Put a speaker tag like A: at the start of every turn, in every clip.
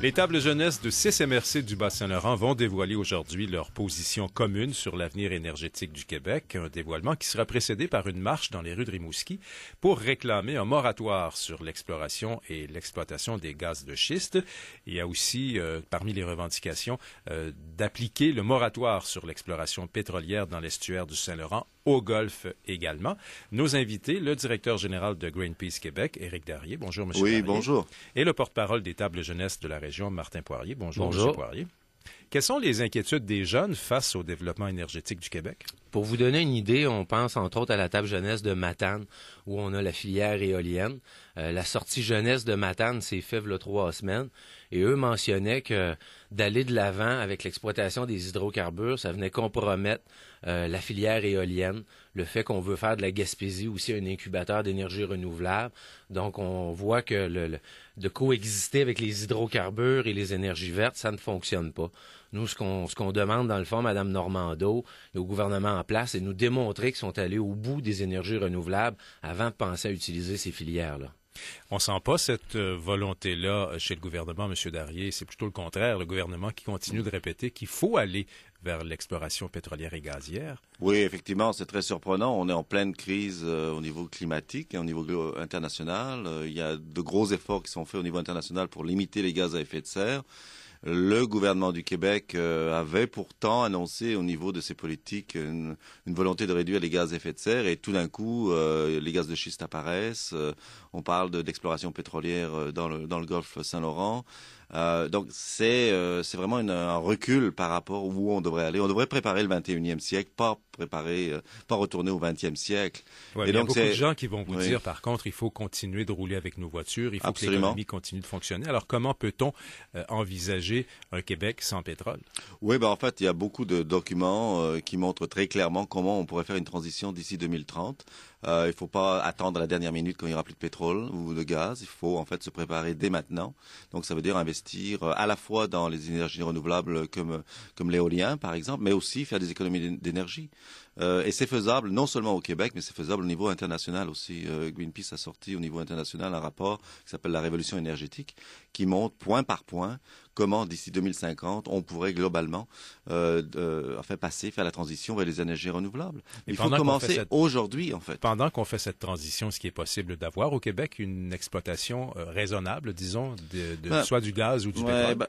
A: Les tables jeunesse de 6 MRC du Bas-Saint-Laurent vont dévoiler aujourd'hui leur position commune sur l'avenir énergétique du Québec, un dévoilement qui sera précédé par une marche dans les rues de Rimouski pour réclamer un moratoire sur l'exploration et l'exploitation des gaz de schiste. Il y a aussi, euh, parmi les revendications, euh, d'appliquer le moratoire sur l'exploration pétrolière dans l'estuaire du Saint-Laurent au golf également. Nos invités, le directeur général de Greenpeace Québec, Éric Darrier. Bonjour, Monsieur. Oui, bonjour. Et le porte-parole des tables jeunesse de la région, Martin Poirier. Bonjour, M. Poirier. Quelles sont les inquiétudes des jeunes face au développement
B: énergétique du Québec? Pour vous donner une idée, on pense entre autres à la table jeunesse de Matane, où on a la filière éolienne. Euh, la sortie jeunesse de Matane s'est faite le trois semaines, et eux mentionnaient que d'aller de l'avant avec l'exploitation des hydrocarbures, ça venait compromettre euh, la filière éolienne, le fait qu'on veut faire de la Gaspésie aussi un incubateur d'énergie renouvelable. Donc, on voit que le, de coexister avec les hydrocarbures et les énergies vertes, ça ne fonctionne pas. Nous, ce qu'on demande, dans le fond, Mme Normando au gouvernement en place, c'est nous démontrer qu'ils sont allés au bout des énergies renouvelables avant de penser à utiliser ces filières-là. On sent pas cette euh, volonté-là euh, chez le gouvernement, M.
A: Darrier. C'est plutôt le contraire. Le gouvernement qui continue de répéter qu'il faut aller vers l'exploration pétrolière et gazière.
C: Oui, effectivement, c'est très surprenant. On est en pleine crise euh, au niveau climatique et au niveau international. il y a de gros efforts qui sont faits au niveau international pour limiter les gaz à effet de serre. Le gouvernement du Québec euh, avait pourtant annoncé au niveau de ses politiques une, volonté de réduire les gaz à effet de serre et tout d'un coup, euh, les gaz de schiste apparaissent. Euh, on parle d'exploration pétrolière dans le, golfe Saint-Laurent. donc c'est vraiment un recul par rapport où on devrait aller. On devrait préparer le 21e siècle, pas préparer, euh, pas retourner au 20e siècle. donc, il y a beaucoup de gens qui vont vous dire,
A: par contre, il faut continuer de rouler avec nos voitures, il faut que l'économie
C: continue de fonctionner.
A: Alors, comment peut-on euh, envisager un Québec sans pétrole?
C: Oui, ben, en fait, il y a beaucoup de documents euh, qui montrent très clairement comment on pourrait faire une transition d'ici 2030. Euh, il ne faut pas attendre la dernière minute quand il n'y aura plus de pétrole ou de gaz. Il faut en fait se préparer dès maintenant. Donc ça veut dire investir euh, à la fois dans les énergies renouvelables comme, comme l'éolien par exemple, mais aussi faire des économies d'énergie. Euh, et c'est faisable non seulement au Québec, mais c'est faisable au niveau international aussi. Euh, Greenpeace a sorti au niveau international un rapport qui s'appelle la révolution énergétique, qui montre point par point comment d'ici 2050 on pourrait globalement euh, euh, passer faire la transition vers les énergies renouvelables. Il faut commencer
A: aujourd'hui en fait. Pendant qu'on fait cette transition, ce qui est possible d'avoir au Québec une exploitation euh, raisonnable, disons, ben, soit du gaz ou du pétrole. Ben,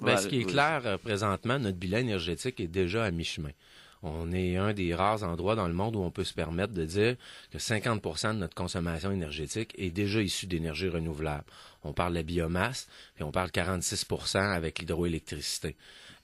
A: ben, ce qui est
B: clair présentement, notre bilan énergétique est déjà à mi-chemin on est un des rares endroits dans le monde où on peut se permettre de dire que 50 de notre consommation énergétique est déjà issue d'énergie renouvelable. On parle de la biomasse, et on parle 46 avec l'hydroélectricité.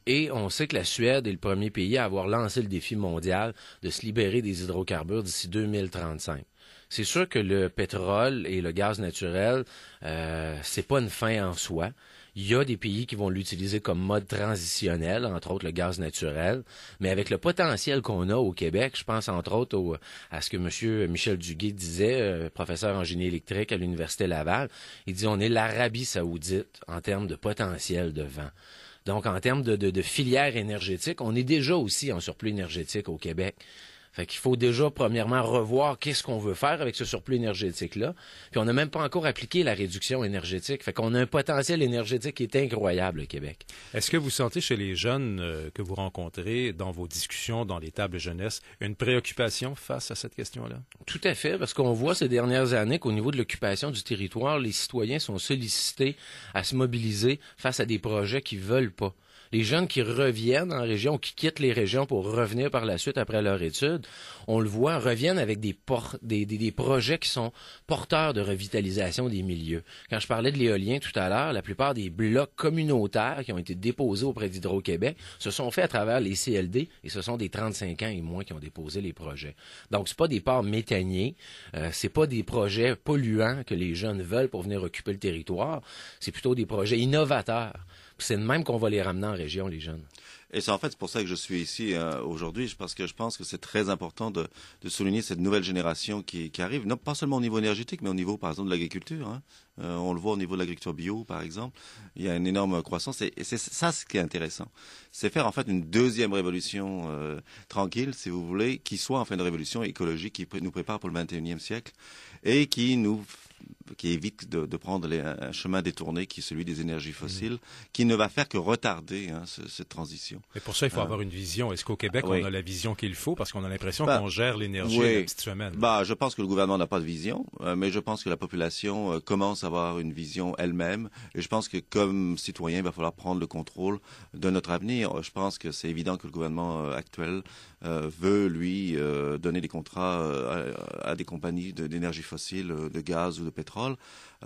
B: Et on sait que la Suède est le premier pays à avoir lancé le défi mondial de se libérer des hydrocarbures d'ici 2035. C'est sûr que le pétrole et le gaz naturel, euh, c'est pas une fin en soi, il y a des pays qui vont l'utiliser comme mode transitionnel, entre autres le gaz naturel. Mais avec le potentiel qu'on a au Québec, je pense entre autres à ce que M. Michel Duguay disait, euh, professeur en génie électrique à l'Université Laval. Il dit on est l'Arabie saoudite en termes de potentiel de vent. Donc, en termes de, de, de filière énergétique, on est déjà aussi en surplus énergétique au Québec. Fait qu'il faut déjà, premièrement, revoir qu'est-ce qu'on veut faire avec ce surplus énergétique-là. Puis on n'a même pas encore appliqué la réduction énergétique. Fait qu'on a un potentiel énergétique qui est incroyable au Québec. Est-ce que vous sentez chez les jeunes euh, que vous rencontrez dans vos discussions, dans les tables jeunesse, une préoccupation face à cette question-là? Tout à fait, parce qu'on voit ces dernières années qu'au niveau de l'occupation du territoire, les citoyens sont sollicités à se mobiliser face à des projets qu'ils veulent pas les jeunes qui reviennent en région, qui quittent les régions pour revenir par la suite après leur étude, on le voit, reviennent avec des, des, projets qui sont porteurs de revitalisation des milieux. Quand je parlais de l'éolien tout à l'heure, la plupart des blocs communautaires qui ont été déposés auprès d'Hydro-Québec se sont faits à travers les CLD et ce sont des 35 ans et moins qui ont déposé les projets. Donc, c'est pas des parts méthaniers, euh, c'est pas des projets polluants que les jeunes veulent pour venir occuper le territoire, c'est plutôt des projets innovateurs
C: c'est de même qu'on va les ramener en région, les jeunes. Et c'est en fait pour ça que je suis ici euh, aujourd'hui, parce que je pense que c'est très important de, souligner cette nouvelle génération qui, arrive, non pas seulement au niveau énergétique, mais au niveau, par exemple, de l'agriculture. Hein. Euh, on le voit au niveau de l'agriculture bio, par exemple. Il y a une énorme croissance, et, c'est ça ce qui est intéressant. C'est faire en fait une deuxième révolution euh, tranquille, si vous voulez, qui soit en fait une révolution écologique qui nous prépare pour le 21e siècle et qui nous qui évite de, prendre un chemin détourné qui est celui des énergies mhm. fossiles, qui ne va faire que retarder hein, cette transition. Et pour ça, il faut hein? avoir
A: une vision. Est-ce qu'au Québec, on a la vision qu'il faut parce qu'on a l'impression bah, qu'on gère l'énergie oui. semaine
C: bah, je pense que le gouvernement n'a pas de vision, euh, mais je pense que la population euh, commence à avoir une vision elle-même. Et je pense que comme citoyen, il va falloir prendre le contrôle de notre avenir. Je pense que c'est évident que le gouvernement euh, actuel veut lui donner des contrats à, des compagnies d'énergie fossile, de gaz ou de pétrole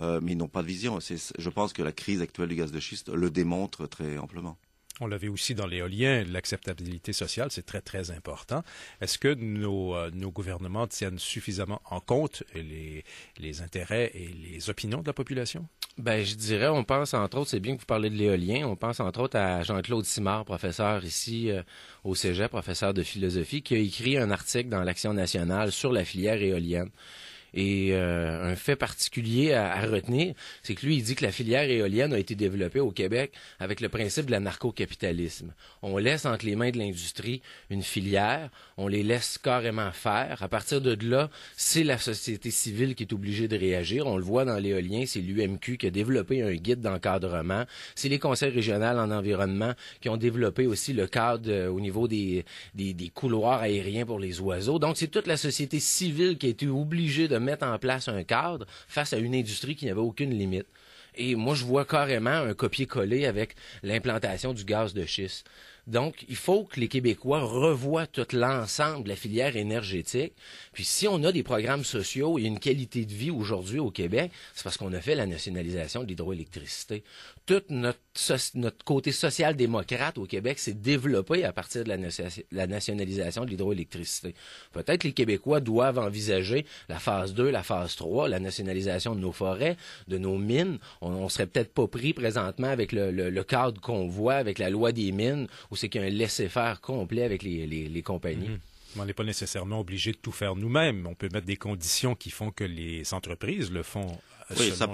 C: euh, mais ils n'ont pas de vision. Je pense que la crise actuelle du gaz de schiste le démontre très amplement.
A: On l'avait aussi dans l'éolien, l'acceptabilité sociale, c'est très, très important. Est-ce que nos, euh, gouvernements tiennent suffisamment en compte les, intérêts et les opinions de la population?
B: Ben, je dirais, on pense entre autres, c'est bien que vous parlez de l'éolien, on pense entre autres à Jean-Claude Simard, professeur ici euh, au Cégep, professeur de philosophie, qui a écrit un article dans l'Action nationale sur la filière éolienne. Et euh, un fait particulier à, retenir, c'est que lui, il dit que la filière éolienne a été développée au Québec avec le principe de l'anarcho-capitalisme. On laisse entre les mains de l'industrie une filière, on les laisse carrément faire. À partir de là, c'est la société civile qui est obligée de réagir. On le voit dans l'éolien, c'est l'UMQ qui a développé un guide d'encadrement. C'est les conseils régionaux en environnement qui ont développé aussi le cadre euh, au niveau des, des, des couloirs aériens pour les oiseaux. Donc, c'est toute la société civile qui a été obligée de mettre en place un cadre face à une industrie qui n'avait aucune limite. Et moi, je vois carrément un copier-coller avec l'implantation du gaz de schiste. Donc, il faut que les Québécois revoient tout l'ensemble de la filière énergétique. Puis si on a des programmes sociaux et une qualité de vie aujourd'hui au Québec, c'est parce qu'on a fait la nationalisation de l'hydroélectricité. Tout notre, côté social-démocrate au Québec s'est développé à partir de la, nationalisation de l'hydroélectricité. Peut-être que les Québécois doivent envisager la phase 2, la phase 3, la nationalisation de nos forêts, de nos mines. On, ne serait peut-être pas pris présentement avec le cadre qu'on voit, avec la loi des mines, ou c'est qu'il y a un laisser-faire complet avec les, compagnies? Mhm. On n'est pas nécessairement obligé de tout faire nous-mêmes. On peut mettre des conditions qui font que les
A: entreprises le font. Euh, oui, ça,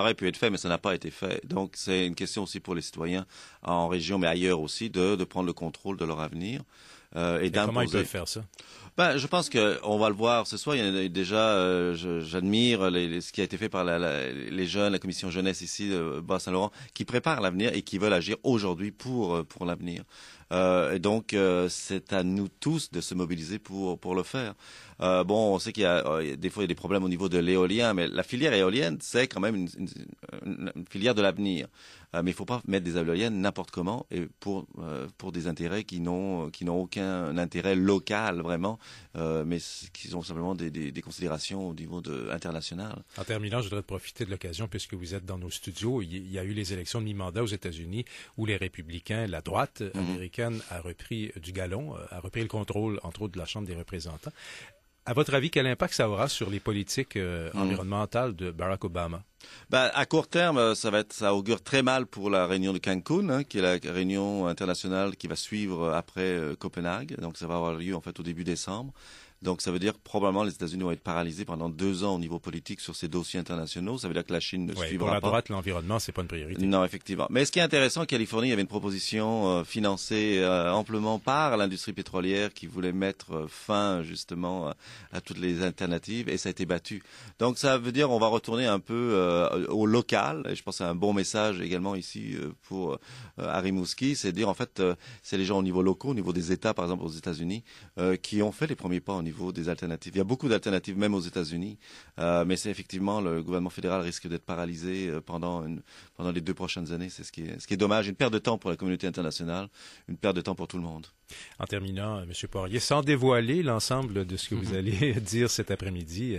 C: aurait pu être fait, mais ça n'a pas été fait. Donc, c'est une question aussi pour les citoyens en région, mais ailleurs aussi, de, de prendre le contrôle de leur avenir. Euh, et, comment ils peuvent faire ça ben, je pense qu'on va le voir ce soir. Il y a déjà, euh, j'admire ce qui a été fait par les jeunes, la commission jeunesse ici de Bas-Saint-Laurent, qui prépare l'avenir et qui veulent agir aujourd'hui pour, euh, pour l'avenir. donc, c'est à nous tous de se mobiliser pour, pour le faire. bon, on sait qu'il y a des fois il y a des problèmes au niveau de l'éolien, mais la filière éolienne, c'est quand même une, filière de l'avenir. mais il ne faut pas mettre des éoliennes n'importe comment et pour, pour des intérêts qui n'ont qui n'ont aucun un intérêt local vraiment, euh, mais qui ont simplement des, considérations au niveau international.
A: En terminant, je voudrais profiter de l'occasion puisque vous êtes dans nos studios. Il y a eu les élections de mi-mandat aux États-Unis où les républicains, la droite mhm. américaine a repris du galon, euh, a repris le contrôle entre autres de la Chambre des représentants. À votre avis, quel impact ça aura sur les politiques euh, hmm. environnementales de Barack Obama?
C: Ben, à court terme, euh, ça, va être, ça augure très mal pour la réunion de Cancun, hein, qui est la réunion internationale qui va suivre euh, après Copenhague. Donc, ça va avoir lieu en fait au début décembre. Donc ça veut dire probablement les États-Unis vont être paralysés pendant deux ans au niveau politique sur ces dossiers internationaux. Ça veut dire que la Chine ne suivra pas. Pour la droite,
A: l'environnement, c'est pas une priorité. Non,
C: effectivement. Mais ce qui est intéressant, Californie, il y avait une proposition euh, financée euh, amplement par l'industrie pétrolière qui voulait mettre euh, fin justement à toutes les alternatives et ça a été battu. Donc ça veut dire on va retourner un peu au local. Et je pense à un bon message également ici pour Mouski. c'est dire en fait c'est les gens au niveau local, au niveau des États par exemple aux États-Unis, qui ont fait les premiers pas des alternatives. Il y a beaucoup d'alternatives, même aux États-Unis, euh, mais c'est effectivement le gouvernement fédéral risque d'être paralysé euh, pendant, pendant les deux prochaines années. C'est ce qui, est, dommage, une perte de temps pour la communauté internationale, une perte de temps pour tout le monde.
A: En terminant, euh, M. Poirier, sans dévoiler l'ensemble de ce que mm-hmm. vous allez dire cet après-midi,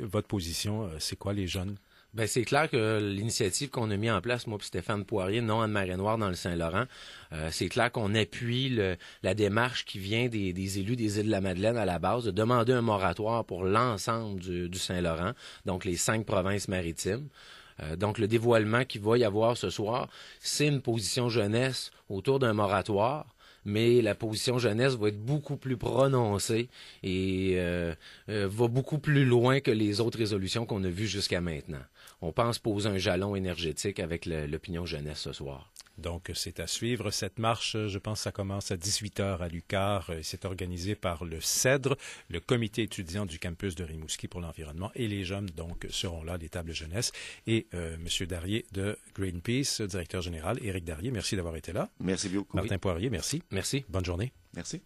A: votre position, c'est quoi les jeunes?
B: Ben, c'est clair que l'initiative qu'on a mis en place, moi et Stéphane Poirier, non Anne-Marie Noire dans le Saint-Laurent, euh, c'est clair qu'on appuie la démarche qui vient des, élus des îles de la Madeleine à la base de demander un moratoire pour l'ensemble du, Saint-Laurent, donc les cinq provinces maritimes. Euh, donc le dévoilement qu'il va y avoir ce soir, c'est une position jeunesse autour d'un moratoire mais la position jeunesse va être beaucoup plus prononcée et euh, va beaucoup plus loin que les autres résolutions qu'on a vues jusqu'à maintenant on pense poser un jalon énergétique avec l'opinion
A: jeunesse ce soir. Donc, c'est à suivre cette marche. Je pense que ça commence à 18h à Lucar. C'est organisé par le CEDRE, le comité étudiant du campus de Rimouski pour l'environnement. Et les jeunes, donc, seront là, les tables jeunesse. Et euh, M. Darrier de Greenpeace, directeur
C: général. Éric Darier, merci d'avoir été là. Merci beaucoup. Martin Poirier, merci. Merci. Bonne journée. Merci.